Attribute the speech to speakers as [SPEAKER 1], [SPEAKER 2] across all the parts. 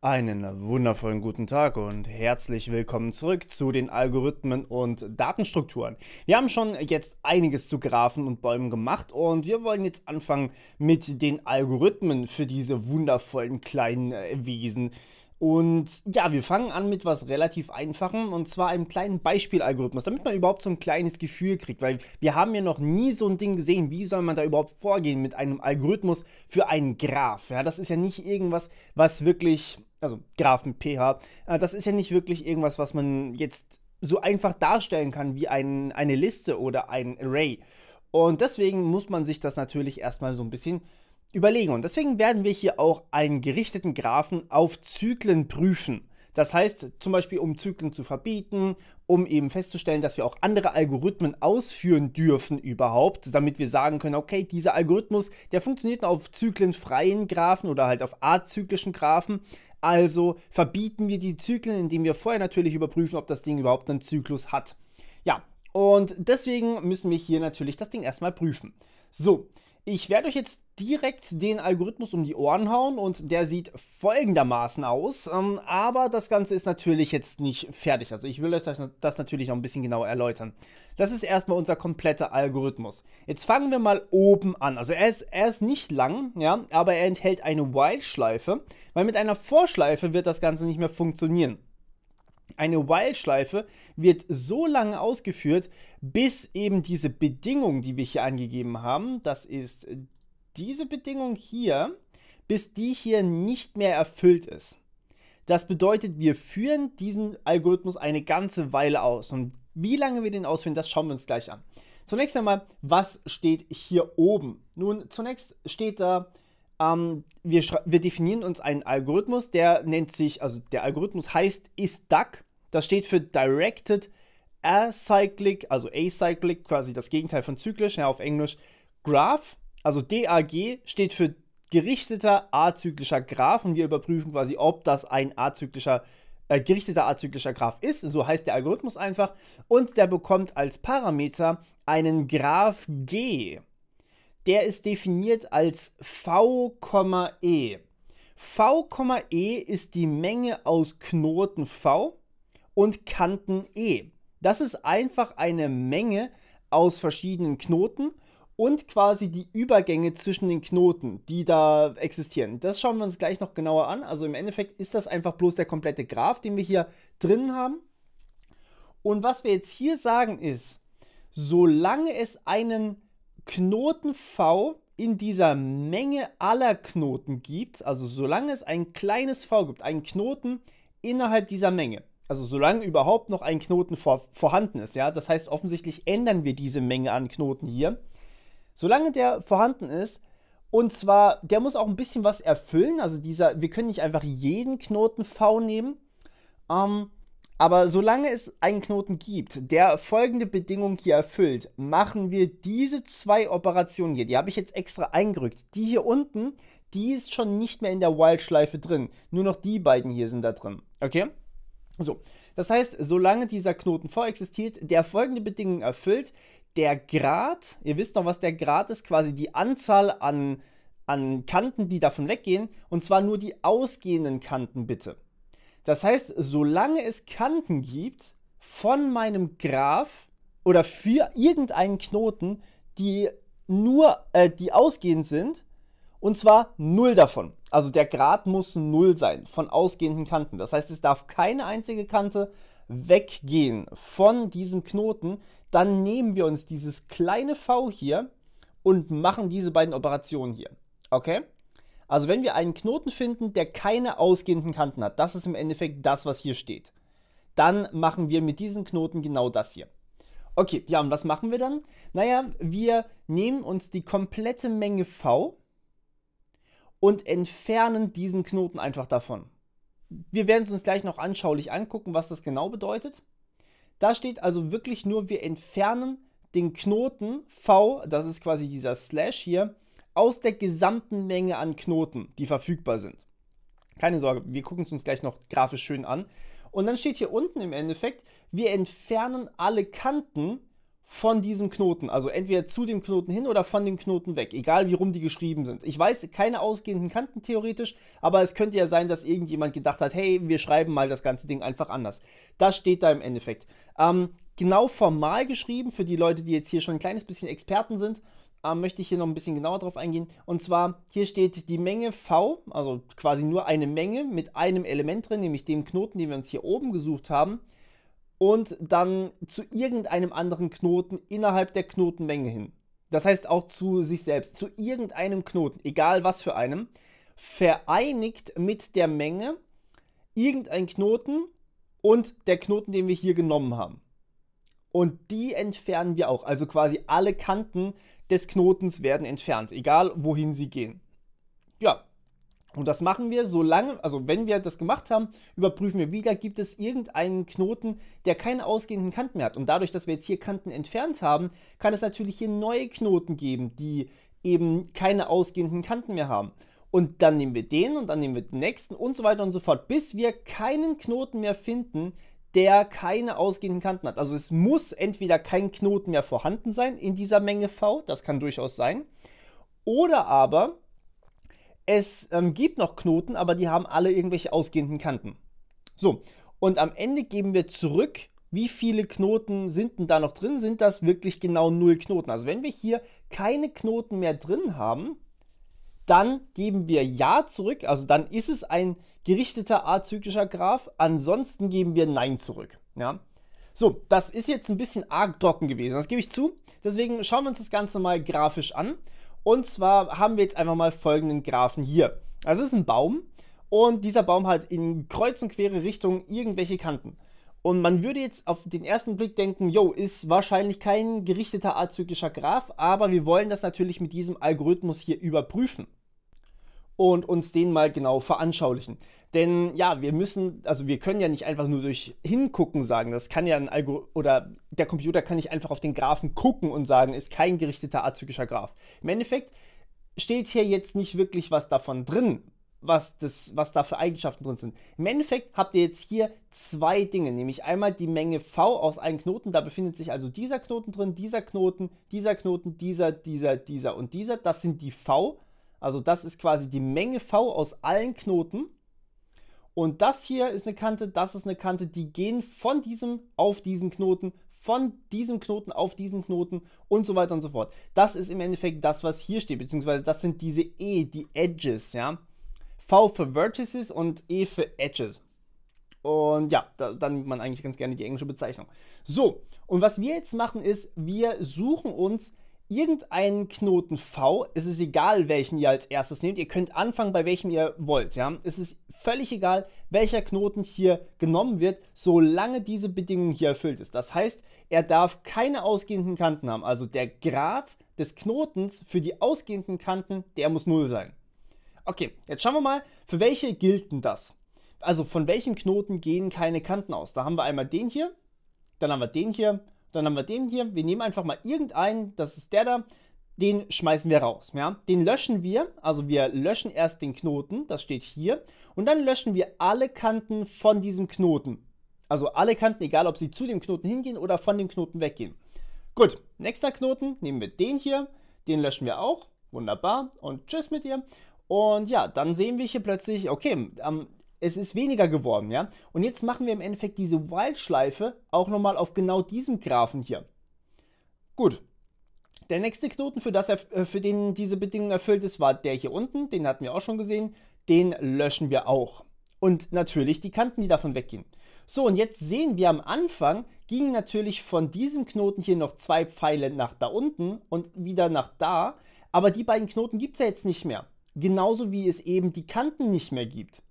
[SPEAKER 1] Einen wundervollen guten Tag und herzlich willkommen zurück zu den Algorithmen und Datenstrukturen. Wir haben schon jetzt einiges zu Graphen und Bäumen gemacht und wir wollen jetzt anfangen mit den Algorithmen für diese wundervollen kleinen äh, Wesen, und ja, wir fangen an mit was relativ Einfachem und zwar einem kleinen Beispielalgorithmus, damit man überhaupt so ein kleines Gefühl kriegt, weil wir haben ja noch nie so ein Ding gesehen, wie soll man da überhaupt vorgehen mit einem Algorithmus für einen Graph. Ja, das ist ja nicht irgendwas, was wirklich, also Graphen pH, äh, das ist ja nicht wirklich irgendwas, was man jetzt so einfach darstellen kann wie ein, eine Liste oder ein Array. Und deswegen muss man sich das natürlich erstmal so ein bisschen überlegen. Und deswegen werden wir hier auch einen gerichteten Graphen auf Zyklen prüfen. Das heißt zum Beispiel, um Zyklen zu verbieten, um eben festzustellen, dass wir auch andere Algorithmen ausführen dürfen überhaupt, damit wir sagen können, okay, dieser Algorithmus, der funktioniert auf zyklenfreien Graphen oder halt auf azyklischen Graphen. Also verbieten wir die Zyklen, indem wir vorher natürlich überprüfen, ob das Ding überhaupt einen Zyklus hat. Ja, und deswegen müssen wir hier natürlich das Ding erstmal prüfen. So, ich werde euch jetzt direkt den Algorithmus um die Ohren hauen und der sieht folgendermaßen aus. Ähm, aber das Ganze ist natürlich jetzt nicht fertig. Also ich will euch das, natürlich noch ein bisschen genauer erläutern. Das ist erstmal unser kompletter Algorithmus. Jetzt fangen wir mal oben an. Also er ist, er ist nicht lang, ja, aber er enthält eine While-Schleife, weil mit einer Vorschleife wird das Ganze nicht mehr funktionieren. Eine While-Schleife wird so lange ausgeführt, bis eben diese Bedingung, die wir hier angegeben haben, das ist diese Bedingung hier, bis die hier nicht mehr erfüllt ist. Das bedeutet, wir führen diesen Algorithmus eine ganze Weile aus. Und wie lange wir den ausführen, das schauen wir uns gleich an. Zunächst einmal, was steht hier oben? Nun, zunächst steht da ähm, wir, wir definieren uns einen Algorithmus, der nennt sich, also der Algorithmus heißt ISDAC. Das steht für Directed Acyclic, also Acyclic, quasi das Gegenteil von zyklisch, ja, auf Englisch Graph. Also DAG steht für gerichteter azyklischer Graph und wir überprüfen quasi, ob das ein azyklischer äh, gerichteter azyklischer Graph ist, so heißt der Algorithmus einfach, und der bekommt als Parameter einen Graph G der ist definiert als V, E. V, E ist die Menge aus Knoten V und Kanten E. Das ist einfach eine Menge aus verschiedenen Knoten und quasi die Übergänge zwischen den Knoten, die da existieren. Das schauen wir uns gleich noch genauer an. Also im Endeffekt ist das einfach bloß der komplette Graph, den wir hier drin haben. Und was wir jetzt hier sagen ist, solange es einen Knoten V in dieser Menge aller Knoten gibt, also solange es ein kleines V gibt, einen Knoten innerhalb dieser Menge, also solange überhaupt noch ein Knoten vor, vorhanden ist, ja, das heißt offensichtlich ändern wir diese Menge an Knoten hier, solange der vorhanden ist, und zwar, der muss auch ein bisschen was erfüllen, also dieser, wir können nicht einfach jeden Knoten V nehmen, ähm, aber solange es einen Knoten gibt, der folgende Bedingung hier erfüllt, machen wir diese zwei Operationen hier, die habe ich jetzt extra eingerückt. Die hier unten, die ist schon nicht mehr in der While-Schleife drin. Nur noch die beiden hier sind da drin. Okay? So, das heißt, solange dieser Knoten vorexistiert, der folgende Bedingung erfüllt, der Grad, ihr wisst noch, was der Grad ist, quasi die Anzahl an, an Kanten, die davon weggehen, und zwar nur die ausgehenden Kanten bitte. Das heißt, solange es Kanten gibt von meinem Graph oder für irgendeinen Knoten, die nur, äh, die ausgehend sind, und zwar 0 davon. Also der Grad muss 0 sein von ausgehenden Kanten. Das heißt, es darf keine einzige Kante weggehen von diesem Knoten. Dann nehmen wir uns dieses kleine V hier und machen diese beiden Operationen hier. Okay? Also wenn wir einen Knoten finden, der keine ausgehenden Kanten hat, das ist im Endeffekt das, was hier steht, dann machen wir mit diesem Knoten genau das hier. Okay, ja, und was machen wir dann? Naja, wir nehmen uns die komplette Menge V und entfernen diesen Knoten einfach davon. Wir werden es uns gleich noch anschaulich angucken, was das genau bedeutet. Da steht also wirklich nur, wir entfernen den Knoten V, das ist quasi dieser Slash hier, aus der gesamten Menge an Knoten, die verfügbar sind. Keine Sorge, wir gucken es uns gleich noch grafisch schön an. Und dann steht hier unten im Endeffekt, wir entfernen alle Kanten von diesem Knoten. Also entweder zu dem Knoten hin oder von dem Knoten weg, egal wie rum die geschrieben sind. Ich weiß, keine ausgehenden Kanten theoretisch, aber es könnte ja sein, dass irgendjemand gedacht hat, hey, wir schreiben mal das ganze Ding einfach anders. Das steht da im Endeffekt. Ähm, genau formal geschrieben, für die Leute, die jetzt hier schon ein kleines bisschen Experten sind, ähm, möchte ich hier noch ein bisschen genauer drauf eingehen. Und zwar, hier steht die Menge V, also quasi nur eine Menge mit einem Element drin, nämlich dem Knoten, den wir uns hier oben gesucht haben, und dann zu irgendeinem anderen Knoten innerhalb der Knotenmenge hin. Das heißt auch zu sich selbst, zu irgendeinem Knoten, egal was für einem, vereinigt mit der Menge irgendein Knoten und der Knoten, den wir hier genommen haben. Und die entfernen wir auch, also quasi alle Kanten, des Knotens werden entfernt, egal wohin sie gehen. Ja, und das machen wir solange, also wenn wir das gemacht haben, überprüfen wir wieder, gibt es irgendeinen Knoten, der keine ausgehenden Kanten mehr hat. Und dadurch, dass wir jetzt hier Kanten entfernt haben, kann es natürlich hier neue Knoten geben, die eben keine ausgehenden Kanten mehr haben. Und dann nehmen wir den und dann nehmen wir den nächsten und so weiter und so fort, bis wir keinen Knoten mehr finden, der keine ausgehenden Kanten hat. Also es muss entweder kein Knoten mehr vorhanden sein in dieser Menge V, das kann durchaus sein, oder aber es ähm, gibt noch Knoten, aber die haben alle irgendwelche ausgehenden Kanten. So, und am Ende geben wir zurück, wie viele Knoten sind denn da noch drin? Sind das wirklich genau null Knoten? Also wenn wir hier keine Knoten mehr drin haben, dann geben wir Ja zurück, also dann ist es ein gerichteter azyklischer Graph, ansonsten geben wir Nein zurück. Ja? So, das ist jetzt ein bisschen arg trocken gewesen, das gebe ich zu. Deswegen schauen wir uns das Ganze mal grafisch an. Und zwar haben wir jetzt einfach mal folgenden Graphen hier. Also es ist ein Baum und dieser Baum hat in kreuz und quere Richtung irgendwelche Kanten. Und man würde jetzt auf den ersten Blick denken, jo, ist wahrscheinlich kein gerichteter azyklischer Graph, aber wir wollen das natürlich mit diesem Algorithmus hier überprüfen und uns den mal genau veranschaulichen. Denn ja, wir müssen, also wir können ja nicht einfach nur durch hingucken sagen, das kann ja ein Algorithmus oder der Computer kann nicht einfach auf den Graphen gucken und sagen, ist kein gerichteter azyklischer Graph. Im Endeffekt steht hier jetzt nicht wirklich was davon drin, was, das, was da für Eigenschaften drin sind. Im Endeffekt habt ihr jetzt hier zwei Dinge, nämlich einmal die Menge V aus einem Knoten, da befindet sich also dieser Knoten drin, dieser Knoten, dieser Knoten, dieser, dieser, dieser und dieser, das sind die V also das ist quasi die Menge V aus allen Knoten. Und das hier ist eine Kante, das ist eine Kante, die gehen von diesem auf diesen Knoten, von diesem Knoten auf diesen Knoten und so weiter und so fort. Das ist im Endeffekt das, was hier steht, beziehungsweise das sind diese E, die Edges, ja. V für Vertices und E für Edges. Und ja, da, dann nimmt man eigentlich ganz gerne die englische Bezeichnung. So, und was wir jetzt machen ist, wir suchen uns irgendeinen Knoten V, es ist egal, welchen ihr als erstes nehmt, ihr könnt anfangen, bei welchem ihr wollt, ja. Es ist völlig egal, welcher Knoten hier genommen wird, solange diese Bedingung hier erfüllt ist. Das heißt, er darf keine ausgehenden Kanten haben, also der Grad des Knotens für die ausgehenden Kanten, der muss 0 sein. Okay, jetzt schauen wir mal, für welche gilt denn das? Also von welchem Knoten gehen keine Kanten aus? Da haben wir einmal den hier, dann haben wir den hier dann haben wir den hier. Wir nehmen einfach mal irgendeinen, das ist der da. Den schmeißen wir raus. Ja? Den löschen wir, also wir löschen erst den Knoten, das steht hier, und dann löschen wir alle Kanten von diesem Knoten. Also alle Kanten, egal ob sie zu dem Knoten hingehen oder von dem Knoten weggehen. Gut, nächster Knoten, nehmen wir den hier, den löschen wir auch, wunderbar, und tschüss mit dir. Und ja, dann sehen wir hier plötzlich, okay, am es ist weniger geworden, ja. Und jetzt machen wir im Endeffekt diese While-Schleife auch nochmal auf genau diesem Graphen hier. Gut. Der nächste Knoten, für, das, äh, für den diese Bedingung erfüllt ist, war der hier unten. Den hatten wir auch schon gesehen. Den löschen wir auch. Und natürlich die Kanten, die davon weggehen. So, und jetzt sehen wir am Anfang gingen natürlich von diesem Knoten hier noch zwei Pfeile nach da unten und wieder nach da. Aber die beiden Knoten gibt es ja jetzt nicht mehr. Genauso wie es eben die Kanten nicht mehr gibt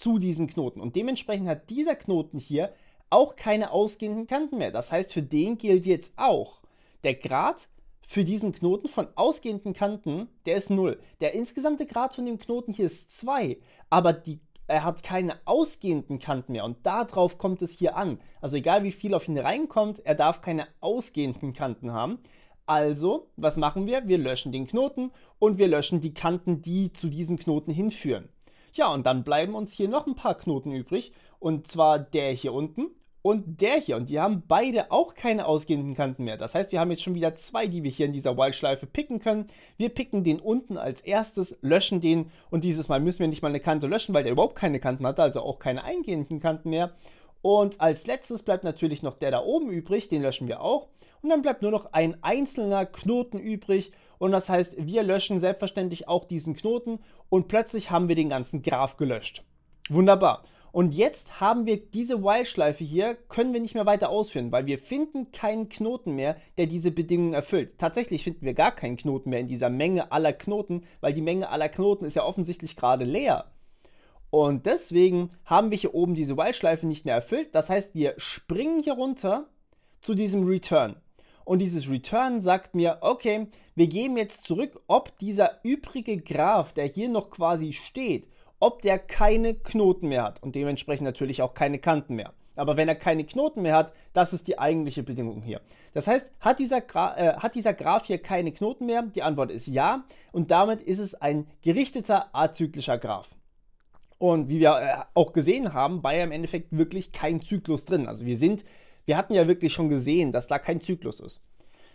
[SPEAKER 1] zu diesem Knoten. Und dementsprechend hat dieser Knoten hier auch keine ausgehenden Kanten mehr. Das heißt, für den gilt jetzt auch, der Grad für diesen Knoten von ausgehenden Kanten, der ist 0. Der insgesamte Grad von dem Knoten hier ist 2, aber die, er hat keine ausgehenden Kanten mehr und darauf kommt es hier an. Also egal wie viel auf ihn reinkommt, er darf keine ausgehenden Kanten haben. Also, was machen wir? Wir löschen den Knoten und wir löschen die Kanten, die zu diesem Knoten hinführen. Ja, und dann bleiben uns hier noch ein paar Knoten übrig. Und zwar der hier unten und der hier. Und die haben beide auch keine ausgehenden Kanten mehr. Das heißt, wir haben jetzt schon wieder zwei, die wir hier in dieser While-Schleife picken können. Wir picken den unten als erstes, löschen den. Und dieses Mal müssen wir nicht mal eine Kante löschen, weil der überhaupt keine Kanten hatte, also auch keine eingehenden Kanten mehr. Und als letztes bleibt natürlich noch der da oben übrig, den löschen wir auch. Und dann bleibt nur noch ein einzelner Knoten übrig. Und das heißt, wir löschen selbstverständlich auch diesen Knoten und plötzlich haben wir den ganzen Graph gelöscht. Wunderbar. Und jetzt haben wir diese While-Schleife hier, können wir nicht mehr weiter ausführen, weil wir finden keinen Knoten mehr, der diese Bedingungen erfüllt. Tatsächlich finden wir gar keinen Knoten mehr in dieser Menge aller Knoten, weil die Menge aller Knoten ist ja offensichtlich gerade leer. Und deswegen haben wir hier oben diese While-Schleife nicht mehr erfüllt. Das heißt, wir springen hier runter zu diesem Return. Und dieses Return sagt mir, okay, wir geben jetzt zurück, ob dieser übrige Graph, der hier noch quasi steht, ob der keine Knoten mehr hat und dementsprechend natürlich auch keine Kanten mehr. Aber wenn er keine Knoten mehr hat, das ist die eigentliche Bedingung hier. Das heißt, hat dieser, Gra äh, hat dieser Graph hier keine Knoten mehr? Die Antwort ist ja und damit ist es ein gerichteter azyklischer Graph. Und wie wir äh, auch gesehen haben, war ja im Endeffekt wirklich kein Zyklus drin. Also wir sind, wir hatten ja wirklich schon gesehen, dass da kein Zyklus ist.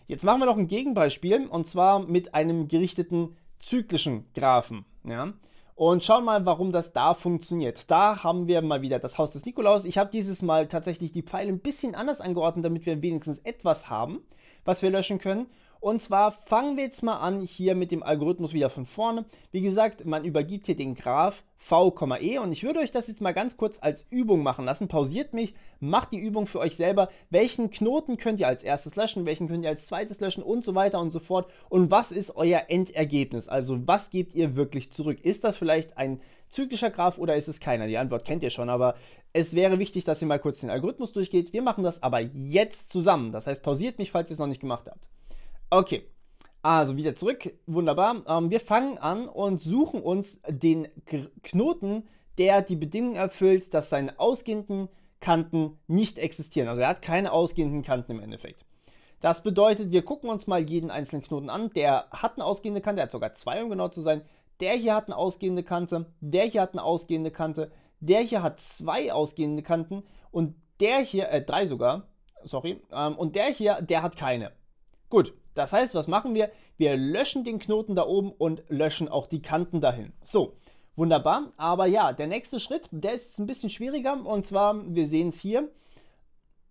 [SPEAKER 1] Jetzt machen wir noch ein Gegenbeispiel und zwar mit einem gerichteten zyklischen Graphen. Ja? Und schauen mal, warum das da funktioniert. Da haben wir mal wieder das Haus des Nikolaus. Ich habe dieses Mal tatsächlich die Pfeile ein bisschen anders angeordnet, damit wir wenigstens etwas haben, was wir löschen können. Und zwar fangen wir jetzt mal an hier mit dem Algorithmus wieder von vorne. Wie gesagt, man übergibt hier den Graph v, e und ich würde euch das jetzt mal ganz kurz als Übung machen lassen. Pausiert mich, macht die Übung für euch selber. Welchen Knoten könnt ihr als erstes löschen, welchen könnt ihr als zweites löschen und so weiter und so fort. Und was ist euer Endergebnis? Also was gebt ihr wirklich zurück? Ist das vielleicht ein zyklischer Graph oder ist es keiner? Die Antwort kennt ihr schon, aber es wäre wichtig, dass ihr mal kurz den Algorithmus durchgeht. Wir machen das aber jetzt zusammen. Das heißt, pausiert mich, falls ihr es noch nicht gemacht habt. Okay, also wieder zurück. Wunderbar. Ähm, wir fangen an und suchen uns den K Knoten, der die Bedingung erfüllt, dass seine ausgehenden Kanten nicht existieren. Also er hat keine ausgehenden Kanten im Endeffekt. Das bedeutet, wir gucken uns mal jeden einzelnen Knoten an. Der hat eine ausgehende Kante, der hat sogar zwei, um genau zu sein. Der hier hat eine ausgehende Kante, der hier hat eine ausgehende Kante, der hier hat zwei ausgehende Kanten und der hier, äh, drei sogar, sorry, ähm, und der hier, der hat keine. Gut, das heißt, was machen wir? Wir löschen den Knoten da oben und löschen auch die Kanten dahin. So, wunderbar. Aber ja, der nächste Schritt, der ist ein bisschen schwieriger. Und zwar, wir sehen es hier,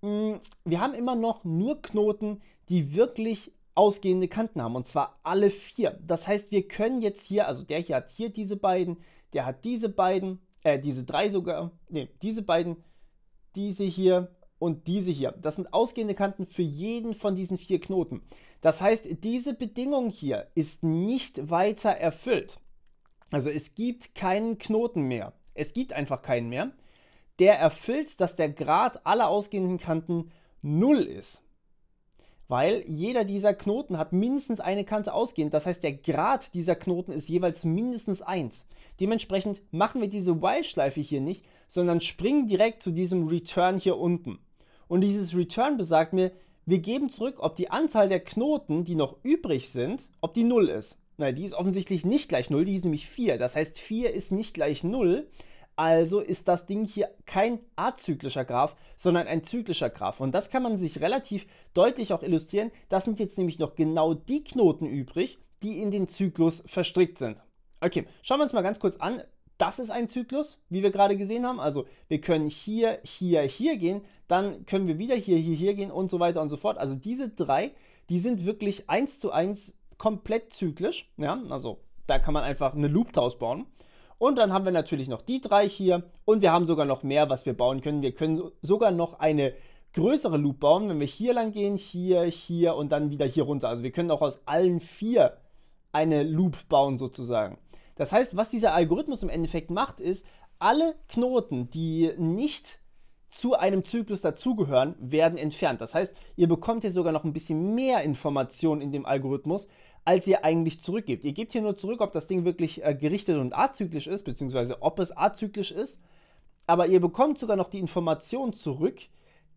[SPEAKER 1] mm, wir haben immer noch nur Knoten, die wirklich ausgehende Kanten haben. Und zwar alle vier. Das heißt, wir können jetzt hier, also der hier hat hier diese beiden, der hat diese beiden, äh, diese drei sogar, ne, diese beiden, diese hier und diese hier. Das sind ausgehende Kanten für jeden von diesen vier Knoten. Das heißt, diese Bedingung hier ist nicht weiter erfüllt. Also es gibt keinen Knoten mehr. Es gibt einfach keinen mehr. Der erfüllt, dass der Grad aller ausgehenden Kanten 0 ist. Weil jeder dieser Knoten hat mindestens eine Kante ausgehend. Das heißt, der Grad dieser Knoten ist jeweils mindestens 1. Dementsprechend machen wir diese While-Schleife hier nicht, sondern springen direkt zu diesem Return hier unten. Und dieses Return besagt mir, wir geben zurück, ob die Anzahl der Knoten, die noch übrig sind, ob die 0 ist. Nein, die ist offensichtlich nicht gleich 0, die ist nämlich 4. Das heißt, 4 ist nicht gleich 0. Also ist das Ding hier kein azyklischer Graph, sondern ein zyklischer Graph. Und das kann man sich relativ deutlich auch illustrieren. Das sind jetzt nämlich noch genau die Knoten übrig, die in den Zyklus verstrickt sind. Okay, schauen wir uns mal ganz kurz an, das ist ein Zyklus, wie wir gerade gesehen haben. Also wir können hier, hier, hier gehen, dann können wir wieder hier, hier, hier gehen und so weiter und so fort. Also diese drei, die sind wirklich eins zu eins komplett zyklisch. Ja, also da kann man einfach eine Loop draus bauen. Und dann haben wir natürlich noch die drei hier und wir haben sogar noch mehr, was wir bauen können. Wir können sogar noch eine größere Loop bauen, wenn wir hier lang gehen, hier, hier und dann wieder hier runter. Also wir können auch aus allen vier eine Loop bauen sozusagen. Das heißt, was dieser Algorithmus im Endeffekt macht, ist, alle Knoten, die nicht zu einem Zyklus dazugehören, werden entfernt. Das heißt, ihr bekommt hier sogar noch ein bisschen mehr Informationen in dem Algorithmus, als ihr eigentlich zurückgebt. Ihr gebt hier nur zurück, ob das Ding wirklich äh, gerichtet und azyklisch ist, beziehungsweise ob es azyklisch ist. Aber ihr bekommt sogar noch die Information zurück,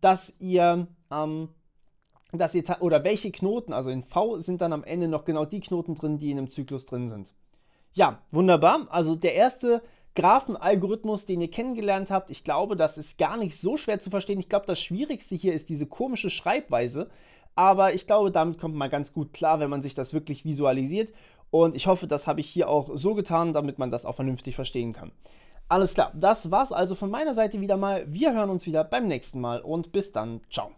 [SPEAKER 1] dass ihr, ähm, dass ihr oder welche Knoten, also in V sind dann am Ende noch genau die Knoten drin, die in einem Zyklus drin sind. Ja, wunderbar. Also der erste Graphenalgorithmus, den ihr kennengelernt habt, ich glaube, das ist gar nicht so schwer zu verstehen. Ich glaube, das Schwierigste hier ist diese komische Schreibweise. Aber ich glaube, damit kommt man ganz gut klar, wenn man sich das wirklich visualisiert. Und ich hoffe, das habe ich hier auch so getan, damit man das auch vernünftig verstehen kann. Alles klar, das war's also von meiner Seite wieder mal. Wir hören uns wieder beim nächsten Mal und bis dann. Ciao.